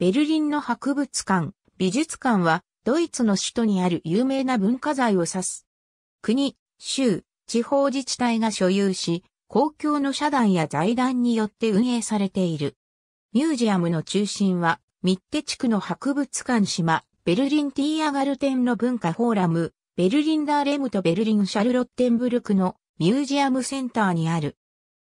ベルリンの博物館、美術館は、ドイツの首都にある有名な文化財を指す。国、州、地方自治体が所有し、公共の社団や財団によって運営されている。ミュージアムの中心は、ミッテ地区の博物館島、ベルリンティーアガルテンの文化フォーラム、ベルリンダーレムとベルリンシャルロッテンブルクのミュージアムセンターにある。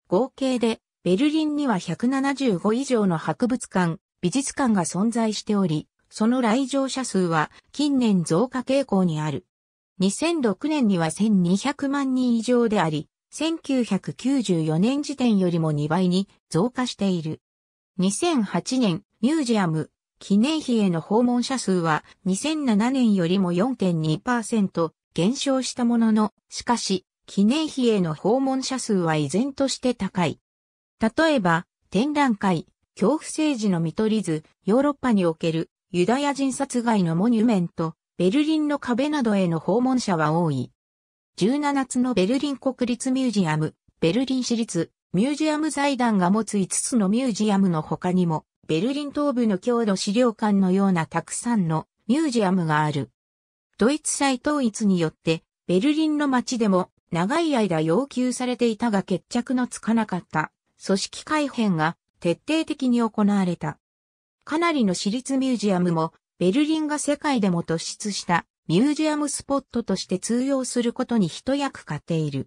合計で、ベルリンには175以上の博物館、美術館が存在しており、その来場者数は近年増加傾向にある。2006年には1200万人以上であり、1994年時点よりも2倍に増加している。2008年、ミュージアム、記念碑への訪問者数は2007年よりも4.2%減少したものの、しかし、記念碑への訪問者数は依然として高い。例えば、展覧会、恐怖政治の見取り図、ヨーロッパにおけるユダヤ人殺害のモニュメント、ベルリンの壁などへの訪問者は多い。17つのベルリン国立ミュージアム、ベルリン市立ミュージアム財団が持つ5つのミュージアムの他にも、ベルリン東部の郷土資料館のようなたくさんのミュージアムがある。ドイツ再統一によって、ベルリンの街でも長い間要求されていたが決着のつかなかった組織改変が徹底的に行われた。かなりの私立ミュージアムも、ベルリンが世界でも突出したミュージアムスポットとして通用することに一役買っている。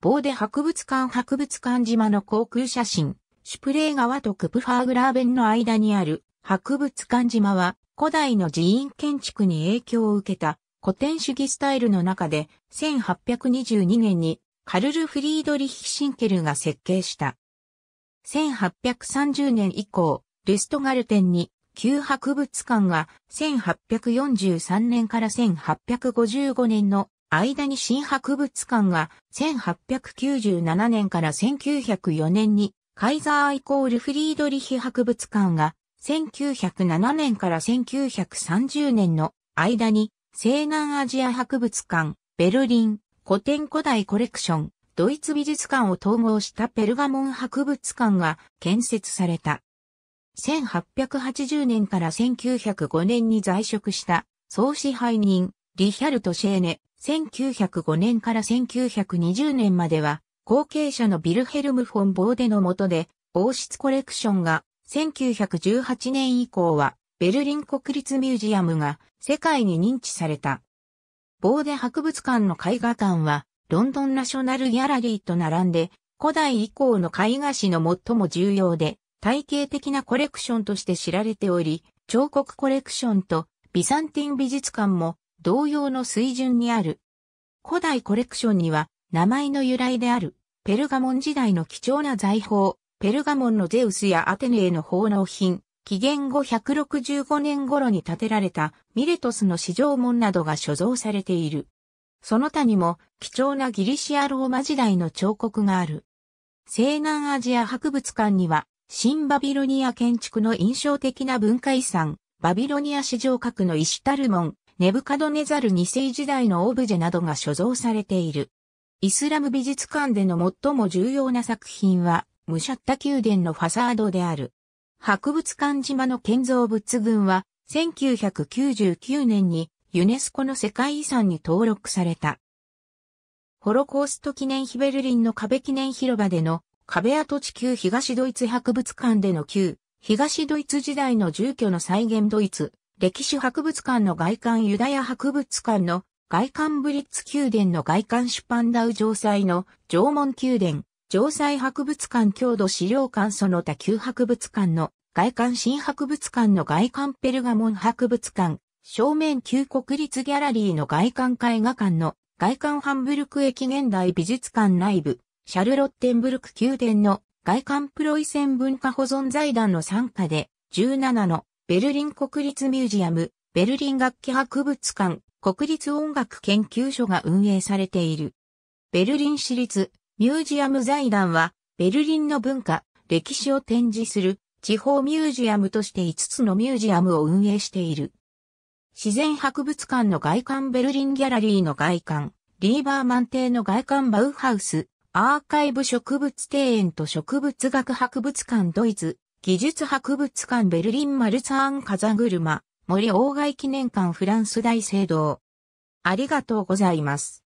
棒で博物館博物館島の航空写真、シュプレー川とクプファーグラーベンの間にある博物館島は古代の寺院建築に影響を受けた古典主義スタイルの中で1822年にカルル・フリードリヒ・シンケルが設計した1830年以降、ルストガルテンに旧博物館が1843年から1855年の間に新博物館が1897年から1904年にカイザーイコールフリードリヒ博物館が1907年から1930年の間に西南アジア博物館ベルリン古典古代コレクションドイツ美術館を統合したペルガモン博物館が建設された。1880年から1905年に在職した総支配人リヒャルト・シェーネ、1905年から1920年までは後継者のビルヘルム・フォン・ボーデの下で王室コレクションが1918年以降はベルリン国立ミュージアムが世界に認知された。ボーデ博物館の絵画館はロンドンナショナルギャラリーと並んで、古代以降の絵画史の最も重要で、体系的なコレクションとして知られており、彫刻コレクションとビザンティン美術館も同様の水準にある。古代コレクションには名前の由来であるペルガモン時代の貴重な財宝、ペルガモンのゼウスやアテネへの奉納品、紀元後165年頃に建てられたミレトスの市場門などが所蔵されている。その他にも貴重なギリシアローマ時代の彫刻がある。西南アジア博物館には、新バビロニア建築の印象的な文化遺産、バビロニア市場核のイシュタルモン、ネブカドネザル2世時代のオブジェなどが所蔵されている。イスラム美術館での最も重要な作品は、ムシャッタ宮殿のファサードである。博物館島の建造物群は、1999年にユネスコの世界遺産に登録された。ホロコースト記念碑ベルリンの壁記念広場での壁跡地旧東ドイツ博物館での旧東ドイツ時代の住居の再現ドイツ歴史博物館の外観ユダヤ博物館の外観ブリッツ宮殿の外観シュパンダウ城塞の縄文宮殿城塞博物館郷土資料館その他旧博物館の外観新博物館の外観ペルガモン博物館正面旧国立ギャラリーの外観絵画館の外観ハンブルク駅現代美術館内部、シャルロッテンブルク宮殿の外観プロイセン文化保存財団の参加で、17のベルリン国立ミュージアム、ベルリン楽器博物館、国立音楽研究所が運営されている。ベルリン市立ミュージアム財団は、ベルリンの文化、歴史を展示する地方ミュージアムとして5つのミュージアムを運営している。自然博物館の外観ベルリンギャラリーの外観、リーバーマン邸の外観バウハウス、アーカイブ植物庭園と植物学博物館ドイツ、技術博物館ベルリンマルツァーン風車、森鴎外記念館フランス大聖堂。ありがとうございます。